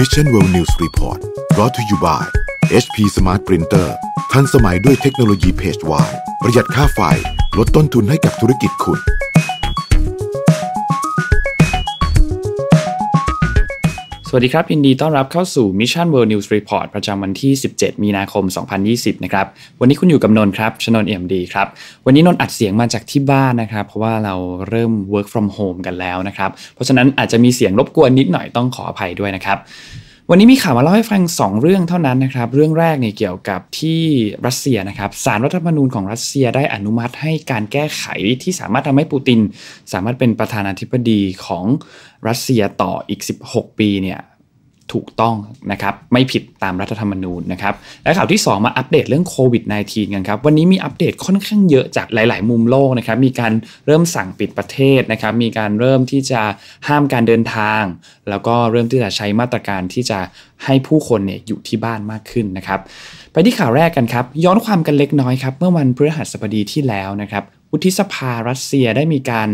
Mission World News Report รอ t to you by HP Smart Printer ทันสมัยด้วยเทคโนโลยี Page วายประหยัดค่าไฟ ลดต้นทุนให้กับธุรกิจคุณสวัสดีครับ ยินดีต้อนรับเข้าสู่ Mission World News Report ประจำวันที่ 17 มีนาคม 2020 นะครับ วันนี้คุณอยู่กับนนครับชนนเอ็มดีครับ วันนี้นนอัดเสียงมาจากที่บ้านนะครับ เพราะว่าเราเริ่ม work from home กันแล้วนะครับ เพราะฉะนั้นอาจจะมีเสียงรบกวนนิดหน่อยต้องขออภัยด้วยนะครับ วันนี้มีข่าวมาเล่าให้ฟัง 2 เรื่องเท่านั้นนะครับ เรื่องแรกเนี่ยเกี่ยวกับที่รัสเซียนะครับสารรัฐธรรมนูญของรัสเซียได้อนุมัติให้การแก้ไขที่สามารถทำให้ปูตินสามารถเป็นประธานาธิบดีของรัสเซียต่ออีก 16 ปีเนี่ยถูกต้องนะครับไม่ผิดตามรัฐธรรมนูญนะครับ และข่าวที่ 2มาอัปเดตเรื่องโควิด -19 กันครับวันนี้มีอัปเดตค่อนข้างเยอะจากหลาย ๆ มุมโลกนะครับ มีการเริ่มสั่งปิดประเทศนะครับ มีการเริ่มที่จะห้ามการเดินทาง แล้วก็เริ่มที่จะใช้มาตรการที่จะให้ผู้คนเนี่ยอยู่ที่บ้านมากขึ้นนะครับ ไปที่ข่าวแรกกันครับ ย้อนความกันเล็กน้อยครับ เมื่อวันพฤหัสบดีที่แล้วนะครับวุฒิสภารัสเซียได้มีการ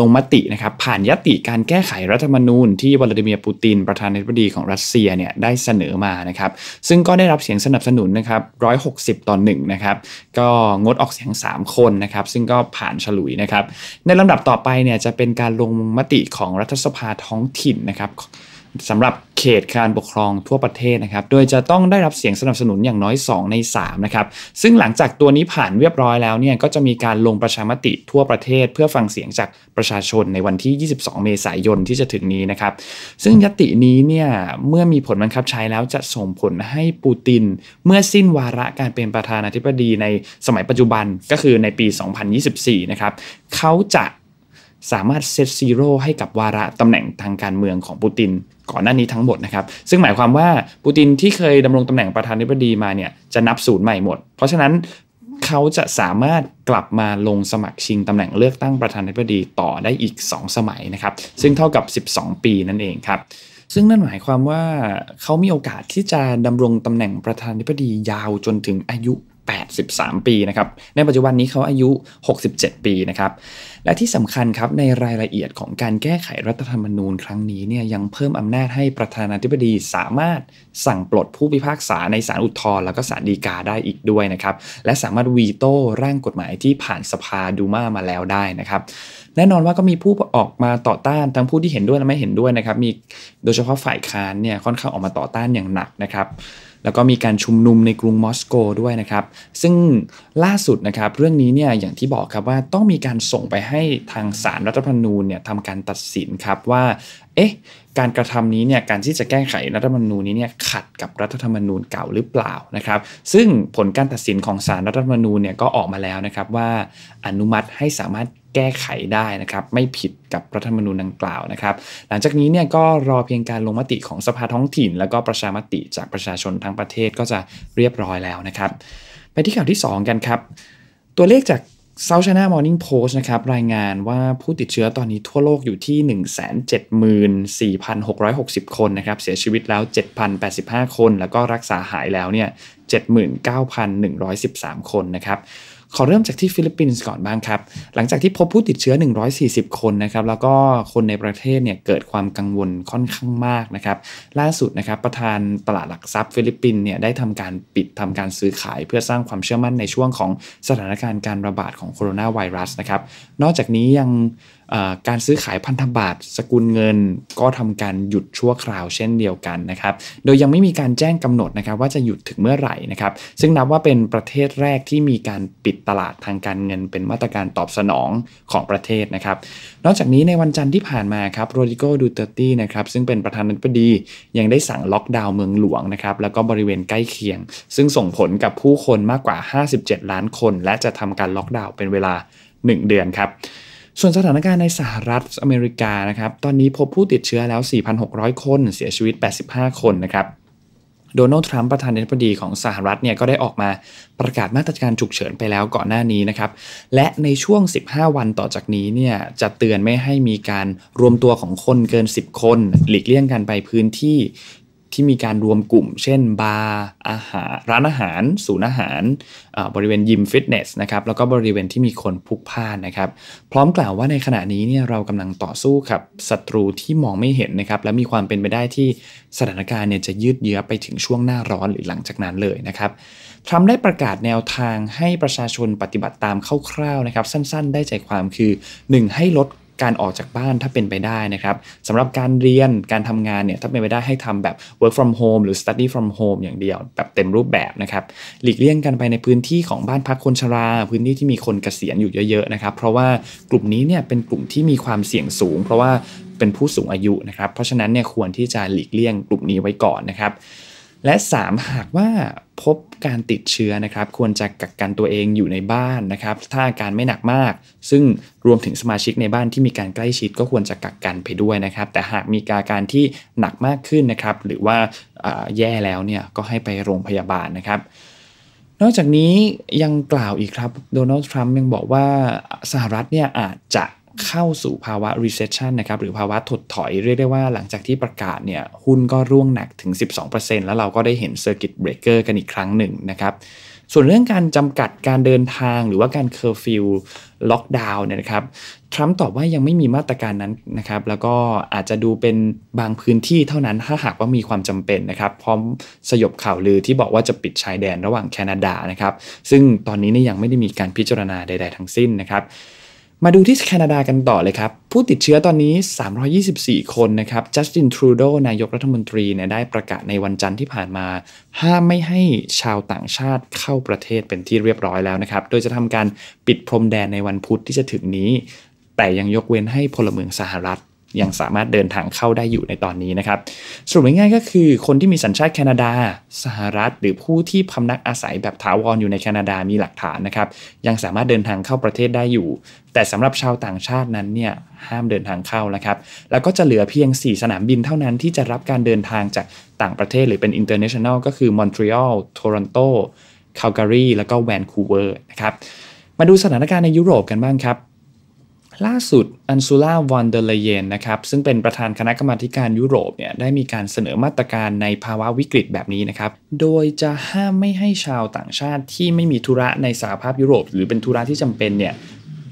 ลงมตินะครับ ผ่านยติการแก้ไขรัฐธรรมนูญที่วลาดิเมียร์ปูตินประธานาธิบดีของรัสเซียเนี่ยได้เสนอมานะครับ ซึ่งก็ได้รับเสียงสนับสนุนนะครับ160 ต่อ 1 นะครับ ก็งดออกเสียง 3 คนนะครับ ซึ่งก็ผ่านฉลุยนะครับ ในลำดับต่อไปเนี่ยจะเป็นการลงมติของรัฐสภาท้องถิ่นนะครับสำหรับเขตการปกครองทั่วประเทศนะครับ โดยจะต้องได้รับเสียงสนับสนุนอย่างน้อย 2 ใน3นะครับ ซึ่งหลังจากตัวนี้ผ่านเรียบร้อยแล้วเนี่ยก็จะมีการลงประชามติทั่วประเทศ เพื่อฟังเสียงจากประชาชนในวันที่ 22 เมษายนที่จะถึงนี้นะครับ ซึ่งยตินี้เนี่ยเมื่อมีผลบังคับใช้แล้วจะส่งผลให้ปูติน เมื่อสิ้นวาระการเป็นประธานาธิบดี ในสมัยปัจจุบันก็คือในปี 2024 นะครับเขาจะสามารถเซตซีโร่ให้กับวาระตำแหน่งทางการเมืองของปูติน ก่อนหน้านี้ทั้งหมดนะครับ ซึ่งหมายความว่าปูตินที่เคยดำรงตำแหน่งประธานาธิบดีมาเนี่ยจะนับศูนย์ใหม่หมด เพราะฉะนั้น เขาจะสามารถกลับมาลงสมัครชิงตำแหน่งเลือกตั้งประธานาธิบดีต่อได้อีก 2 สมัยนะครับซึ่งเท่ากับ 12 ปีนั่นเองครับซึ่งนั่นหมายความว่าเขามีโอกาสที่จะดำรงตำแหน่งประธานาธิบดียาวจนถึงอายุ83 ปีนะครับ ในปัจจุบันนี้เขาอายุ 67 ปีนะครับ และที่สำคัญครับ ในรายละเอียดของการแก้ไขรัฐธรรมนูญครั้งนี้เนี่ยยังเพิ่มอำนาจให้ประธานาธิบดีสามารถสั่งปลดผู้พิพากษาในศาลอุทธรณ์แล้วก็ศาลฎีกาได้อีกด้วยนะครับ และสามารถวีโต้ร่างกฎหมายที่ผ่านสภาดูมามาแล้วได้นะครับ แน่นอนว่าก็มีผู้ออกมาต่อต้านทั้งผู้ที่เห็นด้วยและไม่เห็นด้วยนะครับ มีโดยเฉพาะฝ่ายค้านเนี่ยค่อนข้างออกมาต่อต้านอย่างหนักนะครับแล้วก็มีการชุมนุมในกรุงมอสโกด้วยนะครับ ซึ่งล่าสุดนะครับเรื่องนี้เนี่ยอย่างที่บอกครับว่าต้องมีการส่งไปให้ทางสารรัฐธรรมนูญเนี่ยทำการตัดสินครับ ว่า เอ๊ะ การกระทำนี้เนี่ยการที่จะแก้ไขรัฐธรรมนูญนี้เนี่ยขัดกับรัฐธรรมนูญเก่าหรือเปล่านะครับ ซึ่งผลการตัดสินของสารรัฐธรรมนูญเนี่ยก็ออกมาแล้วนะครับ ว่าอนุมัติให้สามารถแก้ไขได้นะครับ ไม่ผิดกับรัฐธรรมนูญดังกล่าวนะครับ หลังจากนี้เนี่ยก็รอเพียงการลงมติของสภาท้องถิ่น แล้วก็ประชามติจากประชาชนทั้งประเทศก็จะเรียบร้อยแล้วนะครับ ไปที่ข่าวที่ 2 กันครับ ตัวเลขจาก South China Morning Post นะครับ รายงานว่าผู้ติดเชื้อตอนนี้ทั่วโลกอยู่ที่ 174,660 คนนะครับ เสียชีวิตแล้ว 7,085 คนแล้วก็รักษาหายแล้วเนี่ย79,113 คนนะครับขอเริ่มจากที่ฟิลิปปินส์ก่อนบ้างครับ หลังจากที่พบผู้ติดเชื้อ 140 คนนะครับ แล้วก็คนในประเทศเนี่ย เกิดความกังวลค่อนข้างมากนะครับ ล่าสุดนะครับประธานตลาดหลักทรัพย์ฟิลิปปินส์เนี่ย ได้ทำการปิดทำการซื้อขายเพื่อสร้างความเชื่อมั่นในช่วงของสถานการณ์การระบาดของโคโรนาไวรัสนะครับ นอกจากนี้ยังการซื้อขายพันธบัตรสกุลเงินก็ทำการหยุดชั่วคราวเช่นเดียวกันนะครับ โดยยังไม่มีการแจ้งกำหนดนะครับว่าจะหยุดถึงเมื่อไหร่นะครับ ซึ่งนับว่าเป็นประเทศแรกที่มีการปิดตลาดทางการเงินเป็นมาตรการตอบสนองของประเทศนะครับ นอกจากนี้ในวันจันทร์ที่ผ่านมาครับโรดิโกดูเตอร์ตี้นะครับซึ่งเป็นประธานาธิบดี ยังได้สั่งล็อกดาวน์เมืองหลวงนะครับแล้วก็บริเวณใกล้เคียง ซึ่งส่งผลกับผู้คนมากกว่า 57 ล้านคน และจะทำการล็อกดาวน์เป็นเวลา 1 เดือนครับส่วนสถานการณ์ในสหรัฐอเมริกานะครับ ตอนนี้พบผู้ติดเชื้อแล้ว 4,600 คน เสียชีวิต 85 คนนะครับ โดนัลด์ทรัมป์ประธานาธิบดีของสหรัฐเนี่ย ก็ได้ออกมาประกาศมาตรการฉุกเฉินไปแล้วก่อนหน้านี้นะครับ และในช่วง 15 วันต่อจากนี้เนี่ย จะเตือนไม่ให้มีการรวมตัวของคนเกิน 10 คนหลีกเลี่ยงกันไปพื้นที่ที่มีการรวมกลุ่มเช่น บาร์อาหารร้านอาหารศูนย์อาหาร บริเวณยิมฟิตเนสนะครับแล้วก็บริเวณที่มีคนพุกพ่านนะครับ พร้อมกล่าวว่าในขณะนี้เนี่ยเรากำลังต่อสู้กับศัตรูที่มองไม่เห็นนะครับและมีความเป็นไปได้ที่สถานการณ์เนี่ยจะยืดเยื้อไปถึงช่วงหน้าร้อนหรือหลังจากนั้นเลยนะครับทรัมป์ได้ประกาศแนวทางให้ประชาชนปฏิบัติตามคร่าวๆนะครับสั้นๆ ได้ใจความคือ 1 ให้ลดการออกจากบ้านถ้าเป็นไปได้นะครับสำหรับการเรียนการทำงานเนี่ยถ้าเป็นไปได้ให้ทำแบบ work from home หรือ study from home อย่างเดียว แบบเต็มรูปแบบนะครับ หลีกเลี่ยงกันไปในพื้นที่ของบ้านพักคนชรา พื้นที่ที่มีคนเกษียณอยู่เยอะๆ นะครับ เพราะว่ากลุ่มนี้เนี่ยเป็นกลุ่มที่มีความเสี่ยงสูง เพราะว่าเป็นผู้สูงอายุนะครับเพราะฉะนั้นเนี่ยควรที่จะหลีกเลี่ยง กลุ่มนี้ไว้ก่อนนะครับและ 3 หากว่าพบการติดเชื้อนะครับ ควรจะกักกันตัวเองอยู่ในบ้านนะครับ ถ้าอาการไม่หนักมาก ซึ่งรวมถึงสมาชิกในบ้านที่มีการใกล้ชิด ก็ควรจะกักกันไปด้วยนะครับ แต่หากมีอาการที่หนักมากขึ้นนะครับ หรือว่าแย่แล้วเนี่ยก็ให้ไปโรงพยาบาลนะครับ นอกจากนี้ยังกล่าวอีกครับโดนัลด์ทรัมป์ยังบอกว่าสหรัฐเนี่ยอาจจะเข้าสู่ภาวะ recession นะครับหรือภาวะถดถอยเรียกได้ว่าหลังจากที่ประกาศเนี่ยหุ้นก็ร่วงหนักถึง 12%แล้วเราก็ได้เห็น circuit breaker กันอีกครั้งหนึ่งนะครับ ส่วนเรื่องการจำกัดการเดินทางหรือว่าการเคอร์ฟิลล็อกดาวน์เนี่ยนะครับทรัมป์ตอบว่ายังไม่มีมาตรการนั้นนะครับ แล้วก็อาจจะดูเป็นบางพื้นที่เท่านั้นถ้าหากว่ามีความจำเป็นนะครับ พร้อมสยบข่าวลือที่บอกว่าจะปิดชายแดนระหว่างแคนาดานะครับซึ่งตอนนี้นี่ยังไม่ได้มีการพิจารณาใด ๆ ทั้งสิ้นนะครับมาดูที่แคนาดากันต่อเลยครับ ผู้ติดเชื้อตอนนี้ 324 คนนะครับจัสตินทรูโดนายกรัฐมนตรีเนี่ยได้ประกาศในวันจันทร์ที่ผ่านมา ห้ามไม่ให้ชาวต่างชาติเข้าประเทศเป็นที่เรียบร้อยแล้วนะครับ โดยจะทำการปิดพรมแดนในวันพุธที่จะถึงนี้ แต่ยังยกเว้นให้พลเมืองสหรัฐยังสามารถเดินทางเข้าได้อยู่ในตอนนี้นะครับสรุปง่ายๆก็คือคนที่มีสัญชาติแคนาดา สหรัฐ หรือผู้ที่พำนักอาศัยแบบถาวรอยู่ในแคนาดามีหลักฐานนะครับ ยังสามารถเดินทางเข้าประเทศได้อยู่ แต่สำหรับชาวต่างชาตินั้นเนี่ยห้ามเดินทางเข้านะครับแล้วก็จะเหลือเพียง 4 สนามบินเท่านั้นที่จะรับการเดินทางจากต่างประเทศหรือเป็น international ก็คือมอนทรีออลโทรอนโตคาลการีแล้วก็แวนคูเวอร์นะครับมาดูสถานการณ์ในยุโรปกันบ้างครับล่าสุดอันซูล่าวอนเดเลเยนนะครับ ซึ่งเป็นประธานคณะกรรมาการยุโรปเนี่ยได้มีการเสนอมาตรการในภาวะวิกฤตแบบนี้นะครับ โดยจะห้ามไม่ให้ชาวต่างชาติที่ไม่มีธุระในสหภาพยุโรป หรือเป็นธุระที่จำเป็นเนี่ย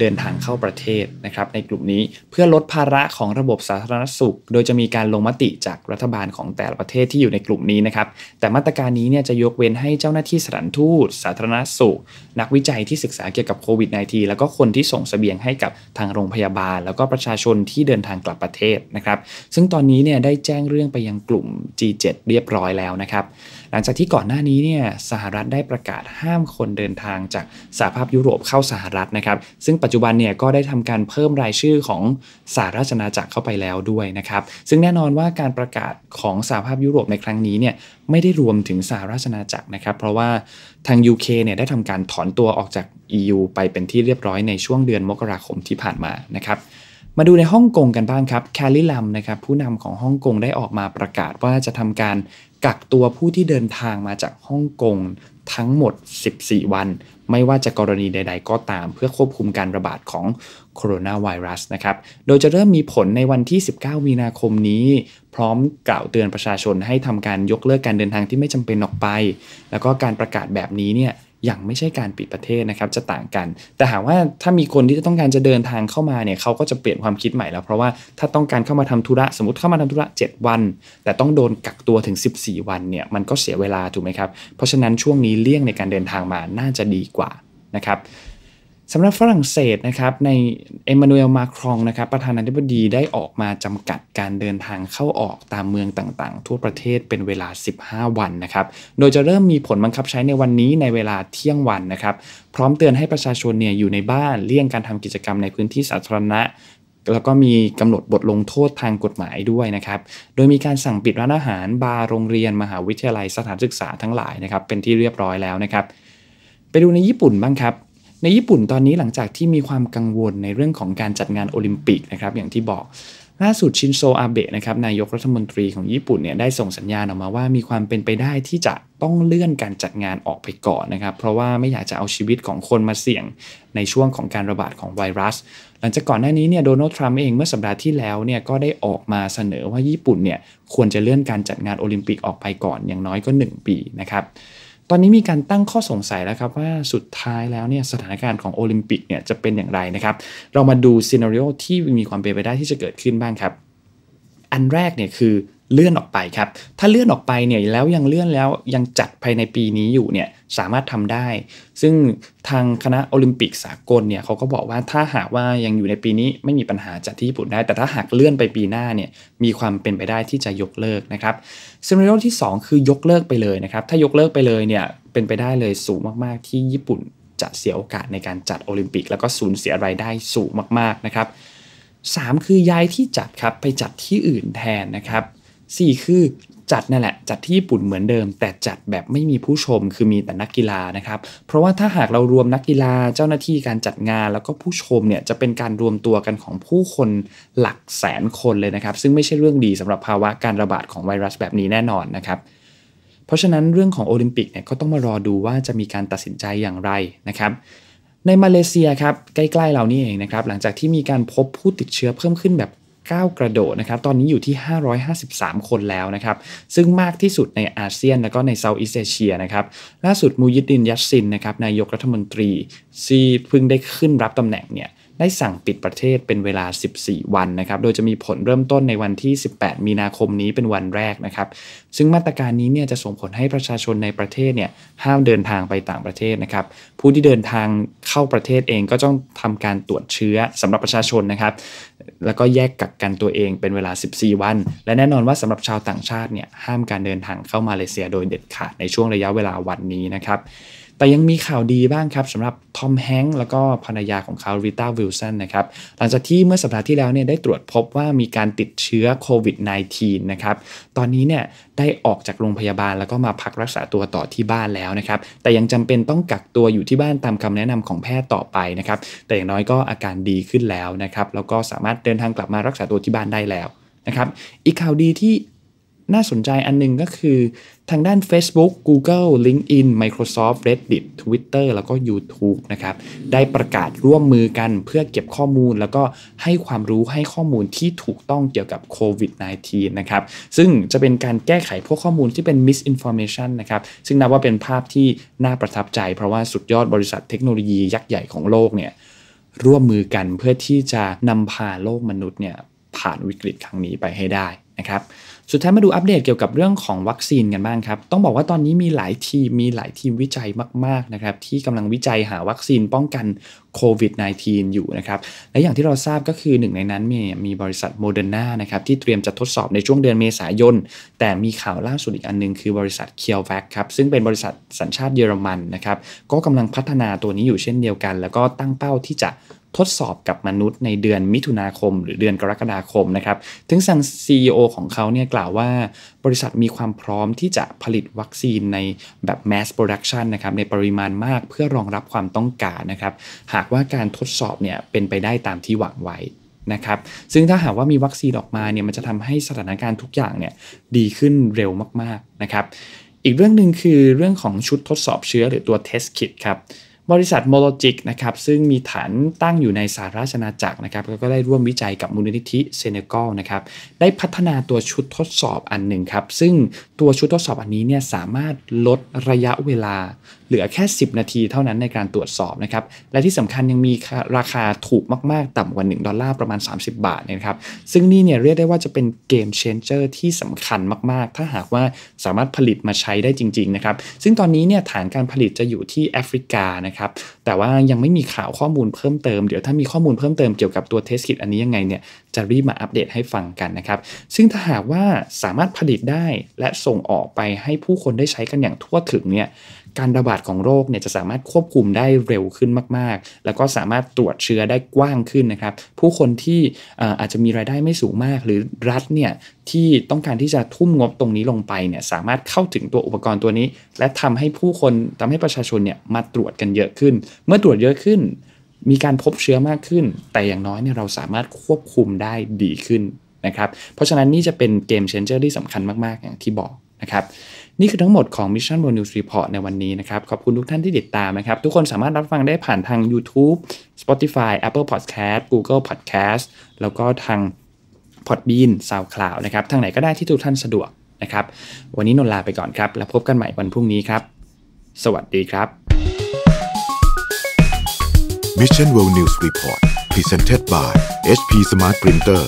เดินทางเข้าประเทศนะครับในกลุ่มนี้เพื่อลดภาระของระบบสาธารณสุข โดยจะมีการลงมติจากรัฐบาลของแต่ละประเทศที่อยู่ในกลุ่มนี้นะครับแต่มาตรการนี้เนี่ยจะยกเว้นให้เจ้าหน้าที่สถานทูต สาธารณสุขนักวิจัยที่ศึกษาเกี่ยวกับโควิด -19 แล้วก็คนที่ส่งสเสบียงให้กับทางโรงพยาบาล แล้วก็ประชาชนที่เดินทางกลับประเทศนะครับซึ่งตอนนี้เนี่ยได้แจ้งเรื่องไปยังกลุ่ม G7 เรียบร้อยแล้วนะครับหลังจากที่ก่อนหน้านี้เนี่ยสหรัฐได้ประกาศห้ามคนเดินทางจากสหภาพยุโรปเข้าสหรัฐนะครับ ซึ่งปัจจุบันเนี่ยก็ได้ทำการเพิ่มรายชื่อของสหราชนาณจักรเข้าไปแล้วด้วยนะครับซึ่งแน่นอนว่าการประกาศของสหภาพยุโรปในครั้งนี้เนี่ยไม่ได้รวมถึงสหราชนาณาจักรนะครับ เพราะว่าทาง UK เนี่ยได้ทำการถอนตัวออกจาก EU ไปเป็นที่เรียบร้อยในช่วงเดือนมกราคมที่ผ่านมานะครับมาดูในฮ่องกงกันบ้างครับ แคลริลัมนะครับผู้นำของฮ่องกงได้ออกมาประกาศว่าจะทำการกักตัวผู้ที่เดินทางมาจากฮ่องกงทั้งหมด 14 วัน ไม่ว่าจะกรณีใดๆก็ตามเพื่อควบคุมการระบาดของโคโรนาไวรัสนะครับโดยจะเริ่มมีผลในวันที่ 19 มีนาคมนี้ พร้อมกล่าวเตือนประชาชนให้ทำการยกเลิกการเดินทางที่ไม่จำเป็นออกไป แล้วก็การประกาศแบบนี้เนี่ยยังไม่ใช่การปิดประเทศนะครับจะต่างกัน แต่หากว่าถ้ามีคนที่จะต้องการจะเดินทางเข้ามาเนี่ยเขาก็จะเปลี่ยนความคิดใหม่แล้ว เพราะว่าถ้าต้องการเข้ามาทำธุระสมมติเข้ามาทำธุระ7วัน แต่ต้องโดนกักตัวถึง 14 วันเนี่ยมันก็เสียเวลาถูกไหมครับ เพราะฉะนั้นช่วงนี้เลี่ยงในการเดินทางมาน่าจะดีกว่านะครับสำหรับฝรั่งเศสนะครับ ในเอมมานูเอลมาครองนะครับประธานาธิบดีได้ออกมาจำกัดการเดินทางเข้าออกตามเมืองต่าง ๆ ทั่วประเทศเป็นเวลา 15 วันนะครับ โดยจะเริ่มมีผลบังคับใช้ในวันนี้ในเวลาเที่ยงวันนะครับ พร้อมเตือนให้ประชาชนเนี่ยอยู่ในบ้านเลี่ยงการทำกิจกรรมในพื้นที่สาธารณะ แล้วก็มีกำหนดบทลงโทษทางกฎหมายด้วยนะครับ โดยมีการสั่งปิดร้านอาหาร บาร์โรงเรียนมหาวิทยาลัยสถานศึกษาทั้งหลายนะครับเป็นที่เรียบร้อยแล้วนะครับไปดูในญี่ปุ่นบ้างครับในญี่ปุ่นตอนนี้หลังจากที่มีความกังวลในเรื่องของการจัดงานโอลิมปิกนะครับอย่างที่บอกล่าสุดชินโซอาเบะนะครับนายกรัฐมนตรีของญี่ปุ่นเนี่ยได้ส่งสัญญาณออกมาว่ามีความเป็นไปได้ที่จะต้องเลื่อนการจัดงานออกไปก่อนนะครับ เพราะว่าไม่อยากจะเอาชีวิตของคนมาเสี่ยงในช่วงของการระบาดของไวรัส หลังจากก่อนหน้านี้เนี่ยโดนัลด์ทรัมป์เองเมื่อสัปดาห์ที่แล้วเนี่ยก็ได้ออกมาเสนอว่าญี่ปุ่นเนี่ยควรจะเลื่อนการจัดงานโอลิมปิกออกไปก่อนอย่างน้อยก็1 ปีนะครับตอนนี้มีการตั้งข้อสงสัยแล้วครับ ว่าสุดท้ายแล้วเนี่ยสถานการณ์ของโอลิมปิกเนี่ยจะเป็นอย่างไรนะครับ เรามาดูซีนารีโอที่มีความเป็นไปได้ที่จะเกิดขึ้นบ้างครับ อันแรกเนี่ยคือเลื่อนออกไปครับ ถ้าเลื่อนออกไปเนี่ยแล้วยังเลื่อนแล้วยังจัดภายในปีนี้อยู่เนี่ยสามารถทำได้ ซึ่งทางคณะโอลิมปิกสากลเนี่ยเขาก็บอกว่าถ้าหากว่ายังอยู่ในปีนี้ไม่มีปัญหาจัดที่ญี่ปุ่นได้ แต่ถ้าหากเลื่อนไปปีหน้าเนี่ยมีความเป็นไปได้ที่จะยกเลิกนะครับซีนาริโอที่ 2 คือยกเลิกไปเลยนะครับ ถ้ายกเลิกไปเลยเนี่ยเป็นไปได้เลยสูงมาก ๆ ที่ญี่ปุ่นจะเสียโอกาสในการจัดโอลิมปิก แล้วก็สูญเสียรายได้สูงมาก ๆนะครับ 3 คือย้ายที่จัดครับไปจัดที่อื่นแทนนะครับ4 คือจัดนั่นแหละจัดที่ญี่ปุ่นเหมือนเดิม แต่จัดแบบไม่มีผู้ชมคือมีแต่นักกีฬานะครับ เพราะว่าถ้าหากเรารวมนักกีฬาเจ้าหน้าที่การจัดงานแล้วก็ผู้ชมเนี่ยจะเป็นการรวมตัวกันของผู้คนหลักแสนคนเลยนะครับ ซึ่งไม่ใช่เรื่องดีสำหรับภาวะการระบาดของไวรัสแบบนี้แน่นอนนะครับเพราะฉะนั้นเรื่องของโอลิมปิกเนี่ยก็ต้องมารอดูว่าจะมีการตัดสินใจอย่างไรนะครับ ในมาเลเซียครับใกล้ๆเรานี่เองนะครับหลังจากที่มีการพบผู้ติดเชื้อเพิ่มขึ้นแบบก้าวกระโดดนะครับตอนนี้อยู่ที่ 553 คนแล้วนะครับ ซึ่งมากที่สุดในอาเซียนและก็ในเซาท์อีสเอเชียนะครับ ล่าสุดมูยิดินยัสซินนะครับนายกรัฐมนตรี ซีเพิ่งได้ขึ้นรับตำแหน่งเนี่ยได้สั่งปิดประเทศเป็นเวลา 14 วันนะครับ โดยจะมีผลเริ่มต้นในวันที่ 18 มีนาคมนี้เป็นวันแรกนะครับ ซึ่งมาตรการนี้เนี่ย จะส่งผลให้ประชาชนในประเทศเนี่ยห้ามเดินทางไปต่างประเทศนะครับ ผู้ที่เดินทางเข้าประเทศเองก็ต้องทำการตรวจเชื้อสำหรับประชาชนนะครับ แล้วก็แยกกักกันตัวเองเป็นเวลา 14 วัน และแน่นอนว่าสำหรับชาวต่างชาติเนี่ยห้ามการเดินทางเข้ามาเลเซียโดยเด็ดขาดในช่วงระยะเวลาวันนี้นะครับแต่ยังมีข่าวดีบ้างครับสำหรับทอมแฮงค์แล้วก็ภรรยาของเขาริต้าวิลสันนะครับ หลังจากที่เมื่อสัปดาห์ที่แล้วเนี่ยได้ตรวจพบว่ามีการติดเชื้อโควิด -19 นะครับ ตอนนี้เนี่ยได้ออกจากโรงพยาบาลแล้วก็มาพักรักษาตัวต่อที่บ้านแล้วนะครับ แต่ยังจำเป็นต้องกักตัวอยู่ที่บ้านตามคำแนะนำของแพทย์ต่อไปนะครับ แต่อย่างน้อยก็อาการดีขึ้นแล้วนะครับแล้วก็สามารถเดินทางกลับมารักษาตัวที่บ้านได้แล้วนะครับอีกข่าวดีที่น่าสนใจอันนึงก็คือทางด้าน Facebook Google LinkedIn Microsoft Reddit Twitter แล้วก็ YouTube นะครับได้ประกาศร่วมมือกันเพื่อเก็บข้อมูล แล้วก็ให้ความรู้ให้ข้อมูลที่ถูกต้องเกี่ยวกับโควิด -19 นะครับ ซึ่งจะเป็นการแก้ไขพวกข้อมูลที่เป็น misinformation นะครับ ซึ่งนับว่าเป็นภาพที่น่าประทับใจเพราะว่าสุดยอดบริษัทเทคโนโลยียักษ์ใหญ่ของโลกเนี่ยร่วมมือกันเพื่อที่จะนำพาโลกมนุษย์เนี่ยผ่านวิกฤตครั้งนี้ไปให้ได้นะครับสุดท้ายมาดูอัปเดตเกี่ยวกับเรื่องของวัคซีนกันบ้างครับ ต้องบอกว่าตอนนี้มีหลายทีม มีหลายทีมวิจัยมากๆนะครับที่กำลังวิจัยหาวัคซีนป้องกันโควิด -19 อยู่นะครับ และอย่างที่เราทราบก็คือหนึ่งในนั้นมีมีบริษัทโมเดอร์นานะครับที่เตรียมจะทดสอบในช่วงเดือนเมษายน แต่มีข่าวล่าสุดอีกอันนึง คือบริษัทเคียวแวคครับซึ่งเป็นบริษัทสัญชาติเยอรมันนะครับ ก็กำลังพัฒนาตัวนี้อยู่เช่นเดียวกัน แล้วก็ตั้งเป้าที่จะทดสอบกับมนุษย์ในเดือนมิถุนาคมหรือเดือนกรกฎาคมนะครับถึงสัง CEO ของเขาเนี่ยกล่าวว่าบริษัทมีความพร้อมที่จะผลิตวัคซีนในแบบ mass production นะครับในปริมาณมากเพื่อรองรับความต้องการนะครับ หากว่าการทดสอบเนี่ยเป็นไปได้ตามที่หวังไว้นะครับ ซึ่งถ้าหากว่ามีวัคซีนออกมาเนี่ยมันจะทำให้สถานการณ์ทุกอย่างเนี่ยดีขึ้นเร็วมากๆนะครับ อีกเรื่องหนึ่งคือเรื่องของชุดทดสอบเชื้อหรือตัว test kit ครับบริษัทโมโลจิกนะครับซึ่งมีฐานตั้งอยู่ในสหราชอาณาจักรนะครับ ก็ได้ร่วมวิจัยกับมูลนิธิเซเนกอลนะครับได้พัฒนาตัวชุดทดสอบอันหนึ่งครับ ซึ่งตัวชุดทดสอบอันนี้เนี่ยสามารถลดระยะเวลาเหลือแค่10 นาทีเท่านั้นในการตรวจสอบนะครับ และที่สำคัญยังมีราคาถูกมากๆ ต่ำกว่า1ดอลลาร์ประมาณ 30 บาทนะครับ ซึ่งนี่เนี่ยเรียกได้ว่าจะเป็นเกมเชนเจอร์ที่สำคัญมากๆ ถ้าหากว่าสามารถผลิตมาใช้ได้จริงๆนะครับ ซึ่งตอนนี้เนี่ยฐานการผลิตจะอยู่ที่แอฟริกานะครับแต่ว่ายังไม่มีข่าวข้อมูลเพิ่มเติมเดี๋ยวถ้ามีข้อมูลเพิ่มเติมเกี่ยวกับตัวเทสคิดอันนี้ยังไงเนี่ย จะรีบมาอัปเดตให้ฟังกันนะครับ ซึ่งถ้าหากว่าสามารถผลิตได้และส่งออกไปให้ผู้คนได้ใช้กันอย่างทั่วถึงเนี่ยการระบาดของโรคเนี่ยจะสามารถควบคุมได้เร็วขึ้นมากๆ แล้วก็สามารถตรวจเชื้อได้กว้างขึ้นนะครับ ผู้คนที่อาจจะมีรายได้ไม่สูงมาก หรือรัฐเนี่ยที่ต้องการที่จะทุ่มงบตรงนี้ลงไปเนี่ยสามารถเข้าถึงตัวอุปกรณ์ตัวนี้ และทำให้ผู้คนทำให้ประชาชนเนี่ยมาตรวจกันเยอะขึ้น เมื่อตรวจเยอะขึ้น มีการพบเชื้อมากขึ้น แต่อย่างน้อยเนี่ยเราสามารถควบคุมได้ดีขึ้นนะครับเพราะฉะนั้นนี่จะเป็นเกมเชนเจอร์ที่สำคัญมากๆอย่างที่บอกนะครับนี่คือทั้งหมดของ Mission World News Report ในวันนี้นะครับขอบคุณทุกท่านที่ติดตามนะครับทุกคนสามารถรับฟังได้ผ่านทาง YouTube Spotify Apple Podcast Google Podcast แล้วก็ทาง Podbean SoundCloud นะครับทางไหนก็ได้ที่ทุกท่านสะดวกนะครับ วันนี้นนลาไปก่อนครับ แล้วพบกันใหม่วันพรุ่งนี้ครับ สวัสดีครับ Mission World News Report Presented by HP Smart Printer